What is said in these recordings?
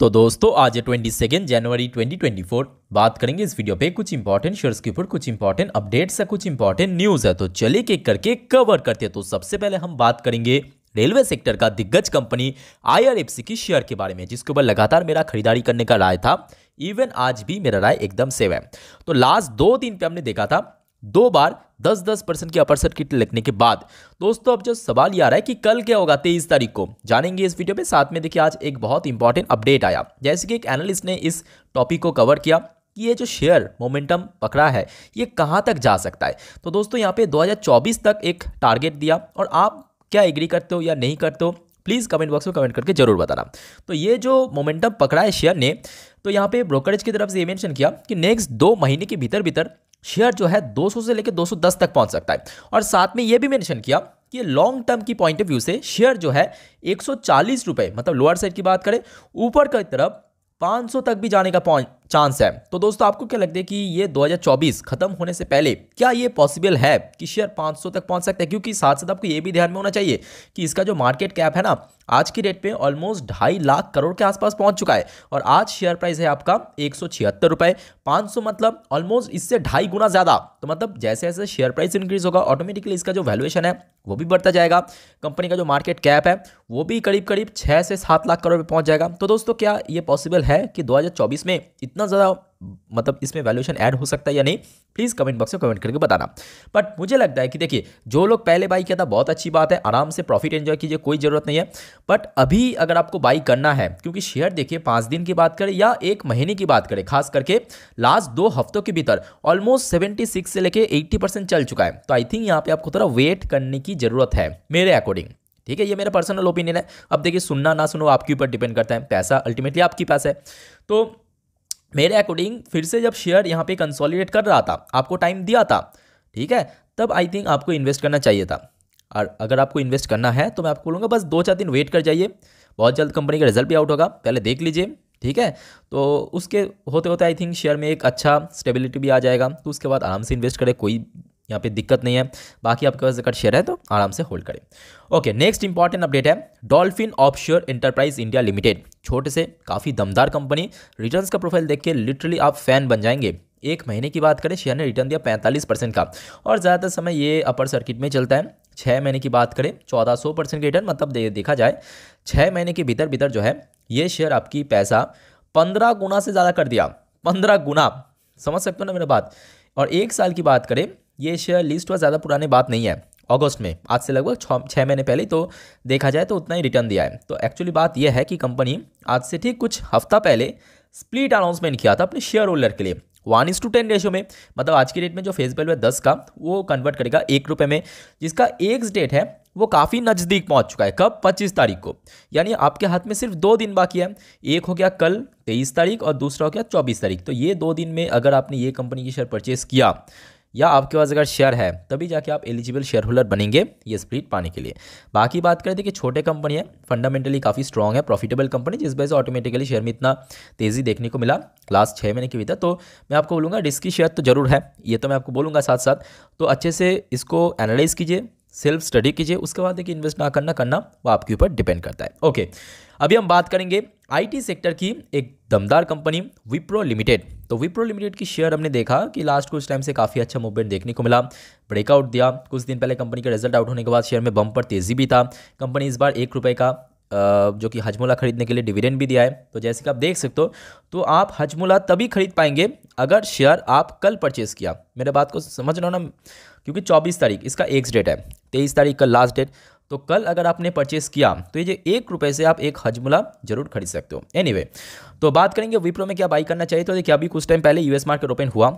तो दोस्तों आज है ट्वेंटी सेकेंड जनवरी ट्वेंटी ट्वेंटी फोर बात करेंगे इस वीडियो पे कुछ इंपॉर्टेंट शेयर्स के ऊपर कुछ इंपॉर्टेंट अपडेट्स है कुछ इंपॉर्टेंट न्यूज़ है तो चलिए एक करके कवर करते हैं तो सबसे पहले हम बात करेंगे रेलवे सेक्टर का दिग्गज कंपनी आईआरएफसी की शेयर के बारे में जिसके ऊपर लगातार मेरा खरीदारी करने का राय था इवन आज भी मेरा राय एकदम सेव है तो लास्ट दो दिन पे हमने देखा था दो बार दस दस परसेंट की अपर सर्किट लगने के बाद दोस्तों अब जो सवाल ये आ रहा है कि कल क्या होगा तेईस तारीख को जानेंगे इस वीडियो में साथ में देखिए आज एक बहुत इंपॉर्टेंट अपडेट आया जैसे कि एक एनालिस्ट ने इस टॉपिक को कवर किया कि ये जो शेयर मोमेंटम पकड़ा है ये कहाँ तक जा सकता है तो दोस्तों यहाँ पे 2024 तक एक टारगेट दिया और आप क्या एग्री करते हो या नहीं करते हो प्लीज़ कमेंट बॉक्स में कमेंट करके जरूर बताना तो ये जो मोमेंटम पकड़ा है शेयर ने तो यहाँ पे ब्रोकरेज की तरफ से ये मेंशन किया कि नेक्स्ट दो महीने के भीतर भीतर शेयर जो है 200 से लेकर 210 तक पहुंच सकता है और साथ में यह भी मेंशन किया कि लॉन्ग टर्म की पॉइंट ऑफ व्यू से शेयर जो है एक सौ मतलब लोअर साइड की बात करें ऊपर की तरफ 500 तक भी जाने का चांस है तो दोस्तों आपको क्या लगता है कि ये 2024 खत्म होने से पहले क्या ये पॉसिबल है कि शेयर 500 तक पहुंच सकता है क्योंकि साथ साथ आपको ये भी ध्यान में होना चाहिए कि इसका जो मार्केट कैप है ना आज की डेट पे ऑलमोस्ट ढाई लाख करोड़ के आसपास पहुंच चुका है और आज शेयर प्राइस है आपका एक सौ मतलब ऑलमोस्ट इससे ढाई गुना ज़्यादा तो मतलब जैसे जैसे शेयर प्राइस इंक्रीज होगा ऑटोमेटिकली इसका जो वैल्यूएशन है वो भी बढ़ता जाएगा कंपनी का जो मार्केट कैप है वो भी करीब करीब छः से सात लाख करोड़ पे पहुंच जाएगा तो दोस्तों क्या ये पॉसिबल है कि दो में इतना इतना ज़्यादा मतलब इसमें वैल्यूशन ऐड हो सकता है या नहीं प्लीज़ कमेंट बॉक्स में कमेंट करके बताना बट मुझे लगता है कि देखिए जो लोग पहले बाई किया था बहुत अच्छी बात है आराम से प्रॉफिट एंजॉय कीजिए कोई ज़रूरत नहीं है बट अभी अगर आपको बाई करना है क्योंकि शेयर देखिए पाँच दिन की बात करें या एक महीने की बात करें खास करके लास्ट दो हफ्तों के भीतर ऑलमोस्ट सेवेंटी से लेकर एट्टी चल चुका है तो आई थिंक यहाँ पर आपको थोड़ा वेट करने की ज़रूरत है मेरे अकॉर्डिंग ठीक है ये मेरा पर्सनल ओपिनियन है अब देखिए सुनना ना सुनो आपके ऊपर डिपेंड करता है पैसा अल्टीमेटली आपके पास है तो मेरे अकॉर्डिंग फिर से जब शेयर यहाँ पे कंसोलिडेट कर रहा था आपको टाइम दिया था ठीक है तब आई थिंक आपको इन्वेस्ट करना चाहिए था और अगर आपको इन्वेस्ट करना है तो मैं आपको बोलूँगा बस दो चार दिन वेट कर जाइए बहुत जल्द कंपनी का रिजल्ट भी आउट होगा पहले देख लीजिए ठीक है तो उसके होते होते आई थिंक शेयर में एक अच्छा स्टेबिलिटी भी आ जाएगा तो उसके बाद आराम से इन्वेस्ट करें कोई यहाँ पे दिक्कत नहीं है बाकी आपके पास अगर शेयर है तो आराम से होल्ड करें ओके नेक्स्ट इंपॉर्टेंट अपडेट है Dolphin Offshore Enterprise India Limited छोटे से काफ़ी दमदार कंपनी रिटर्न्स का प्रोफाइल देख के लिटरली आप फैन बन जाएंगे एक महीने की बात करें शेयर ने रिटर्न दिया 45 परसेंट का और ज़्यादातर समय ये अपर सर्किट में चलता है छः महीने की बात करें चौदह सौ परसेंट रिटर्न मतलब दे, देखा जाए छः महीने के भीतर भीतर जो है ये शेयर आपकी पैसा पंद्रह गुना से ज़्यादा कर दिया पंद्रह गुना समझ सकते हो ना मेरा बात और एक साल की बात करें ये शेयर लिस्ट हुआ ज़्यादा पुराने बात नहीं है अगस्त में आज से लगभग छः महीने पहले तो देखा जाए तो उतना ही रिटर्न दिया है तो एक्चुअली बात यह है कि कंपनी आज से ठीक कुछ हफ्ता पहले स्प्लिट अनाउंसमेंट किया था अपने शेयर होल्डर के लिए one is to ten ratio में मतलब आज की डेट में जो फेस वैल्यू है दस का वो कन्वर्ट करेगा एक रुपये में जिसका एक डेट है वो काफ़ी नज़दीक पहुंच चुका है कब 25 तारीख को यानी आपके हाथ में सिर्फ दो दिन बाकी है एक हो गया कल 23 तारीख और दूसरा हो गया 24 तारीख तो ये दो दिन में अगर आपने ये कंपनी की शेयर परचेस किया या आपके पास अगर शेयर है तभी जाके आप एलिजिबल शेयर होल्डर बनेंगे ये स्प्लिट पाने के लिए बाकी बात करें देखिए तो कि छोटे कंपनी है फंडामेंटली काफ़ी स्ट्रॉन्ग है प्रॉफिटेबल कंपनी जिस वजह से ऑटोमेटिकली शेयर में इतना तेज़ी देखने को मिला लास्ट छः महीने के भीतर तो मैं आपको बोलूँगा रिस्की शेयर तो जरूर है ये तो मैं आपको बोलूँगा साथ साथ तो अच्छे से इसको एनालाइज़ कीजिए सेल्फ स्टडी कीजिए उसके बाद देखिए इन्वेस्ट ना करना करना वो आपके ऊपर डिपेंड करता है ओके अभी हम बात करेंगे आईटी सेक्टर की एक दमदार कंपनी विप्रो लिमिटेड तो विप्रो लिमिटेड की शेयर हमने देखा कि लास्ट कुछ टाइम से काफ़ी अच्छा मूवमेंट देखने को मिला ब्रेकआउट दिया कुछ दिन पहले कंपनी का रिजल्ट आउट होने के बाद शेयर में बम पर तेज़ी भी था कंपनी इस बार एक रुपये का जो कि हजमुला खरीदने के लिए डिविडेंड भी दिया है तो जैसे कि आप देख सकते हो तो आप हजमुला तभी खरीद पाएंगे अगर शेयर आप कल परचेज़ किया मेरे बात को समझ लो ना क्योंकि 24 तारीख इसका एक्स डेट है तेईस तारीख का लास्ट डेट तो कल अगर आपने परचेस किया तो ये एक रुपये से आप एक हजमुला जरूर खरीद सकते हो एनीवे anyway, तो बात करेंगे विप्रो में क्या बाई करना चाहिए तो देखिए अभी कुछ टाइम पहले यूएस मार्केट ओपन हुआ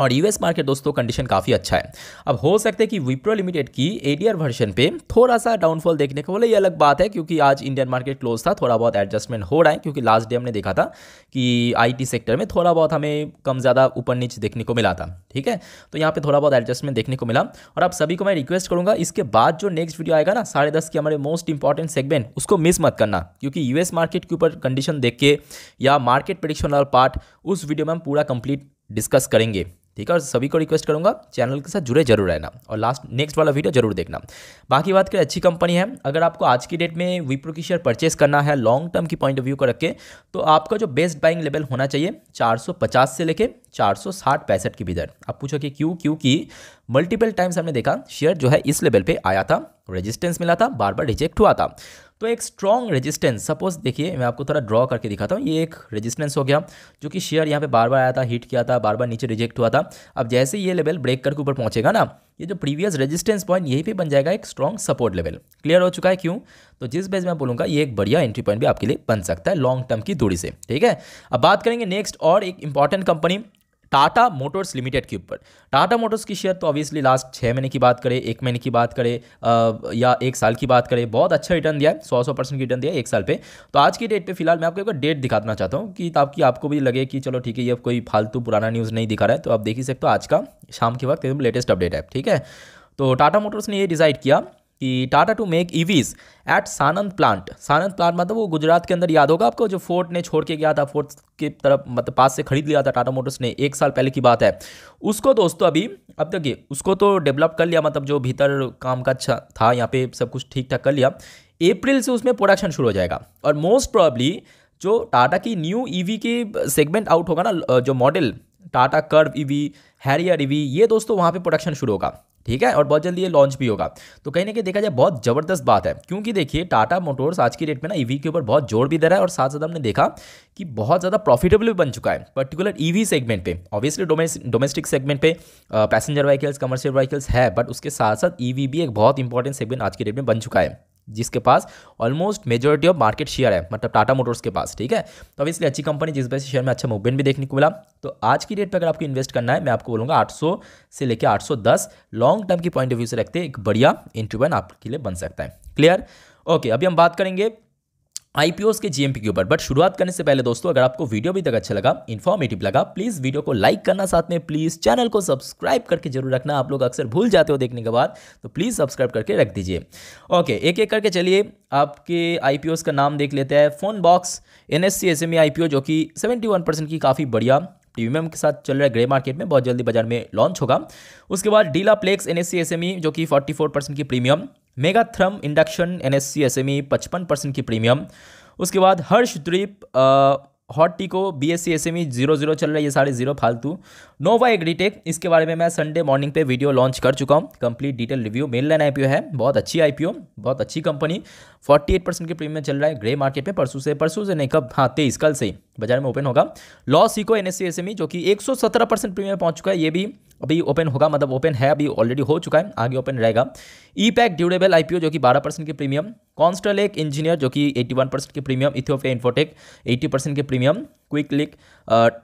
और यूएस मार्केट दोस्तों कंडीशन काफ़ी अच्छा है अब हो सकता है कि विप्रो लिमिटेड की एडीआर वर्जन पे थोड़ा सा डाउनफॉल देखने को बोले ये अलग बात है क्योंकि आज इंडियन मार्केट क्लोज था थोड़ा बहुत एडजस्टमेंट हो रहा है क्योंकि लास्ट डे हमने देखा था कि आईटी सेक्टर में थोड़ा बहुत हमें कम ज़्यादा ऊपर नीचे देखने को मिला था ठीक है तो यहाँ पर थोड़ा बहुत एडजस्टमेंट देखने को मिला और आप सभी को मैं रिक्वेस्ट करूँगा इसके बाद जो नेक्स्ट वीडियो आएगा ना साढ़े दस के हमारे मोस्ट इंपॉर्टेंट सेगमेंट उसको मिस मत करना क्योंकि यूएस मार्केट के ऊपर कंडीशन देख के या मार्केट प्रडिक्शन वाला पार्ट उस वीडियो में हम पूरा कंप्लीट डिस्कस करेंगे ठीक है और सभी को रिक्वेस्ट करूंगा चैनल के साथ जुड़े जरूर रहना और लास्ट नेक्स्ट वाला वीडियो जरूर देखना बाकी बात करें अच्छी कंपनी है अगर आपको आज की डेट में विप्रो की शेयर परचेस करना है लॉन्ग टर्म की पॉइंट ऑफ व्यू को रखें तो आपका जो बेस्ट बाइंग लेवल होना चाहिए 450 से लेके साठ पैंसठ के भीतर आप पूछो कि क्यों क्योंकि मल्टीपल टाइम्स हमने देखा शेयर जो है इस लेवल पर आया था रेजिस्टेंस मिला था बार बार रिजेक्ट हुआ था तो एक स्ट्रॉन्ग रेजिस्टेंस सपोज देखिए मैं आपको थोड़ा ड्रॉ करके दिखाता हूँ ये एक रेजिस्टेंस हो गया जो कि शेयर यहाँ पे बार बार आया था हिट किया था बार बार नीचे रिजेक्ट हुआ था अब जैसे ये लेवल ब्रेक करके ऊपर पहुँचेगा ना ये जो प्रीवियस रेजिस्टेंस पॉइंट यही पे बन जाएगा एक स्ट्रॉन्ग सपोर्ट लेवल क्लियर हो चुका है क्यों तो जिस बेस मैं बोलूँगा ये एक बढ़िया एंट्री पॉइंट भी आपके लिए बन सकता है लॉन्ग टर्म की दूरी से ठीक है अब बात करेंगे नेक्स्ट और एक important company Tata Motors Limited के ऊपर टाटा मोटर्स की शेयर तो ऑब्वियसली लास्ट छः महीने की बात करें एक महीने की बात करें या एक साल की बात करें बहुत अच्छा रिटर्न दिया है सौ सौ परसेंट रिटर्न दिया एक साल पे तो आज की डेट पे फिलहाल मैं आपको एक डेट दिखाना चाहता हूँ कि ताकि आपको भी लगे कि चलो ठीक है ये कोई फालतू पुराना न्यूज़ नहीं दिखा रहा है तो आप देख ही सकते हो आज का शाम के वक्त एकदम लेटेस्ट अपडेट है ठीक है तो टाटा मोटर्स ने ये डिसाइड किया कि Tata to make EVs at Sanand plant Sanand plant मतलब वो गुजरात के अंदर याद होगा आपको जो फोर्ट ने छोड़ के गया था फोर्ट के तरफ मतलब पास से खरीद लिया था टाटा मोटर्स ने एक साल पहले की बात है उसको दोस्तों अभी अब देखिए उसको तो डेवलप कर लिया मतलब जो भीतर काम का अच्छा था यहाँ पे सब कुछ ठीक ठाक कर लिया अप्रैल से उसमें प्रोडक्शन शुरू हो जाएगा और मोस्ट प्रॉब्ली जो टाटा की न्यू ईवी e के सेगमेंट आउट होगा ना जो model Tata Curvv EV Harrier EV ये दोस्तों वहाँ पे प्रोडक्शन शुरू होगा ठीक है और बहुत जल्दी ये लॉन्च भी होगा तो कहीं ना कहीं देखा जाए बहुत ज़बरदस्त बात है क्योंकि देखिए टाटा मोटर्स आज की डेट में ना ईवी के ऊपर बहुत जोर भी दे रहा है और साथ साथ हमने देखा कि बहुत ज़्यादा प्रॉफिटेबल भी बन चुका है पर्टिकुलर ईवी सेगमेंट पे ऑब्वियसली डोमेस्टिक सेगमेंट पे पैसेंजर व्हीकल्स कमर्शियल व्हीकल्स है बट उसके साथ साथ ई भी एक बहुत इंपॉर्टेंट सेगमेंट आज की डेट में बन चुका है जिसके पास almost majority of market share है मतलब टाटा मोटर्स के पास ठीक है तो अब इसलिए अच्छी कंपनी जिस वजह से शेयर में अच्छा मूवमेंट भी देखने को मिला तो आज की डेट पर अगर आपको इन्वेस्ट करना है मैं आपको बोलूँगा 800 से लेकर 810 लॉन्ग टर्म की पॉइंट ऑफ व्यू से रखते एक बढ़िया इंट्रीवन आपके लिए बन सकता है क्लियर ओके अभी हम बात करेंगे आईपीओस के जीएमपी के ऊपर बट शुरुआत करने से पहले दोस्तों अगर आपको वीडियो भी तक अच्छा लगा इन्फॉर्मेटिव लगा प्लीज़ वीडियो को लाइक करना साथ में प्लीज़ चैनल को सब्सक्राइब करके जरूर रखना आप लोग अक्सर भूल जाते हो देखने के बाद तो प्लीज़ सब्सक्राइब करके रख दीजिए ओके एक एक करके चलिए आपके आई का नाम देख लेते हैं फ़ोन बॉक्स एन एस जो कि सेवेंटी की काफ़ी बढ़िया प्रीमियम के साथ चल रहा है ग्रे मार्केट में बहुत जल्दी बाजार में लॉन्च होगा उसके बाद डीला प्लेक्स एन एस जो कि 44 परसेंट की premium Megatherm Induction N S C S M E पचपन परसेंट की प्रीमियम उसके बाद Harshdeep Hortico B S C S M E zero zero चल रहा है ये साढ़े जीरो फालतू नोवा एग्रीटेक इसके बारे में मैं संडे मॉर्निंग पे वीडियो लॉन्च कर चुका हूँ complete detail review main line आई है बहुत अच्छी आई बहुत अच्छी कंपनी फोर्टी एट परसेंट के प्रीमियम चल रहा है ग्रे मार्केट में परसों से परसों से नहीं कब हाँ तेईस कल से बाजार में ओपन होगा लॉ को N S C S M E जो कि एक सौ सत्रह परसेंट प्रीमियम पहुँच चुका है ये भी अभी ओपन होगा मतलब ओपन है अभी ऑलरेडी हो चुका है आगे ओपन रहेगा ई पैक ड्यूरेबल आईपीओ जो कि 12 परसेंट के प्रीमियम कॉन्स्टल एक इंजीनियर जो कि 81 परसेंट के प्रीमियम इथियोपिया इन्फोटेक 80 परसेंट के premium premium Quick Lick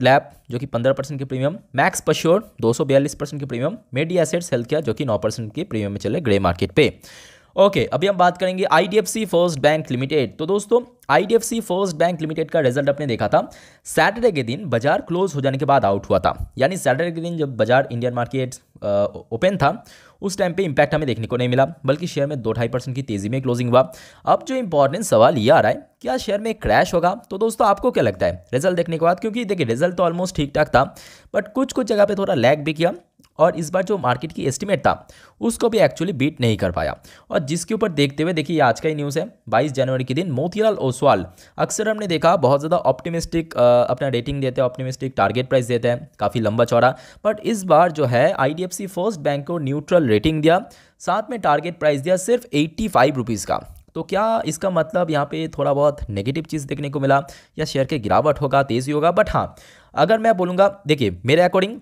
Lab जो कि 15 परसेंट की प्रीमियम मैक्स पश्योर दो परसेंट की premium Medi Assets Health Care जो कि 9 परसेंट की प्रीमियम में चले ग्रे मार्केट पे ओके okay, अभी हम बात करेंगे आईडीएफसी फर्स्ट बैंक लिमिटेड तो दोस्तों आईडीएफसी फर्स्ट बैंक लिमिटेड का रिजल्ट आपने देखा था सैटरडे के दिन बाजार क्लोज हो जाने के बाद आउट हुआ था यानी सैटरडे के दिन जब बाजार इंडियन मार्केट ओपन था उस टाइम पे इंपैक्ट हमें देखने को नहीं मिला बल्कि शेयर में दो ढाई परसेंट की तेज़ी में क्लोजिंग हुआ अब जो इंपॉर्टेंट सवाल ये आ रहा है क्या शेयर में क्रैश होगा तो दोस्तों आपको क्या लगता है रिजल्ट देखने के बाद क्योंकि देखिए रिजल्ट तो ऑलमोस्ट ठीक ठाक था बट कुछ कुछ जगह पर थोड़ा लैग भी किया और इस बार जो मार्केट की एस्टिमेट था उसको भी एक्चुअली बीट नहीं कर पाया और जिसके ऊपर देखते हुए देखिए आज का ही न्यूज़ है 22 जनवरी के दिन मोतीलाल ओसवाल अक्सर हमने देखा बहुत ज़्यादा ऑप्टिमिस्टिक अपना रेटिंग देते हैं ऑप्टिमिस्टिक टारगेट प्राइस देते हैं काफ़ी लंबा चौड़ा बट इस बार जो है आई फर्स्ट बैंक को न्यूट्रल रेटिंग दिया साथ में टारगेट प्राइस दिया सिर्फ एट्टी फाइव का तो क्या इसका मतलब यहाँ पे थोड़ा बहुत नेगेटिव चीज़ देखने को मिला या शेयर के गिरावट होगा तेज़ी होगा बट हाँ अगर मैं बोलूँगा देखिए मेरे अकॉर्डिंग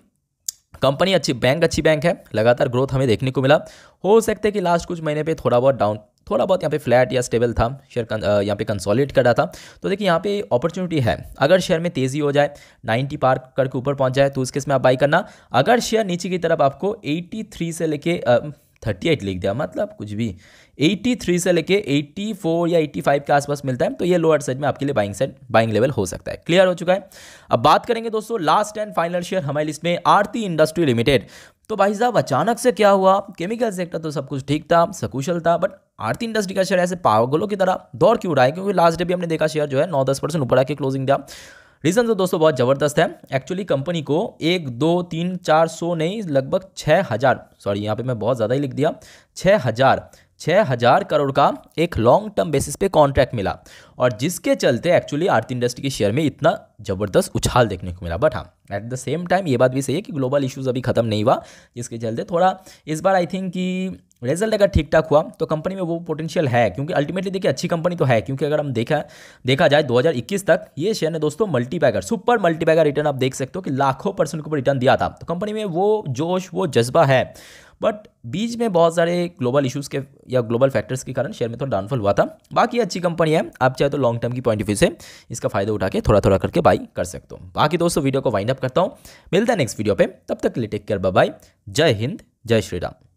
कंपनी अच्छी बैंक अच्छी बैंक है लगातार ग्रोथ हमें देखने को मिला हो सकता है कि लास्ट कुछ महीने पे थोड़ा बहुत डाउन थोड़ा बहुत यहाँ पे फ्लैट या स्टेबल था शेयर यहाँ पे कंसोलिडेट कर रहा था तो देखिए यहाँ पे अपॉर्चुनिटी है अगर शेयर में तेज़ी हो जाए 90 पार करके ऊपर पहुँच जाए तो उस इसमें आप बाई करना अगर शेयर नीचे की तरफ आपको 83 से लेके थर्टी एट लिख दिया मतलब कुछ भी एट्टी थ्री से लेके एट्टी फोर या एट्टी फाइव के आसपास मिलता है तो ये लोअर साइड में आपके लिए बाइंग साइड बाइंग लेवल हो सकता है क्लियर हो चुका है अब बात करेंगे दोस्तों लास्ट एंड फाइनल शेयर हमारी लिस्ट में आरती इंडस्ट्री लिमिटेड तो भाई साहब अचानक से क्या हुआ केमिकल सेक्टर तो सब कुछ ठीक था सकुशल था बट आरती इंडस्ट्री का शेयर ऐसे पागलों की तरह दौड़ क्यों रहा है क्योंकि लास्ट डे भी हमने देखा शेयर जो है नौ दस परसेंट ऊपर आके क्लोजिंग दिया रीज़न तो दोस्तों बहुत ज़बरदस्त है एक्चुअली कंपनी को एक दो तीन चार सौ नहीं लगभग छः हज़ार सॉरी यहाँ पे मैं बहुत ज़्यादा ही लिख दिया छः हज़ार छः हज़ार करोड़ का एक लॉन्ग टर्म बेसिस पे कॉन्ट्रैक्ट मिला और जिसके चलते एक्चुअली आरती इंडस्ट्री के शेयर में इतना ज़बरदस्त उछाल देखने को मिला बट हाँ एट द सेम टाइम ये बात भी सही है कि ग्लोबल इश्यूज़ अभी ख़त्म नहीं हुआ जिसके चलते थोड़ा इस बार आई थिंक कि रिजल्ट अगर ठीक ठाक हुआ तो कंपनी में वो पोटेंशियल है क्योंकि अल्टीमेटली देखिए अच्छी कंपनी तो है क्योंकि अगर हम देखा देखा जाए 2021 तक ये शेयर ने दोस्तों मल्टीपैगर सुपर मल्टीपैगर रिटर्न आप देख सकते हो कि लाखों परसेंट के ऊपर रिटर्न दिया था तो कंपनी में वो जोश वो जज्बा है बट बीच में बहुत सारे ग्लोबल इशूज़ के या ग्लोबल फैक्टर्स के कारण शेयर में थोड़ा डाउनफॉल हुआ था बाकी अच्छी कंपनी है आप चाहे तो लॉन्ग टर्म की पॉइंट ऑफ व्यू से इसका फायदा उठा के थोड़ा थोड़ा करके बाई कर सकते हो बाकी दोस्तों वीडियो को वाइंड अप करता हूँ मिलता है नेक्स्ट वीडियो पर तब तक के लिए टेक केयर बाय जय हिंद जय श्री राम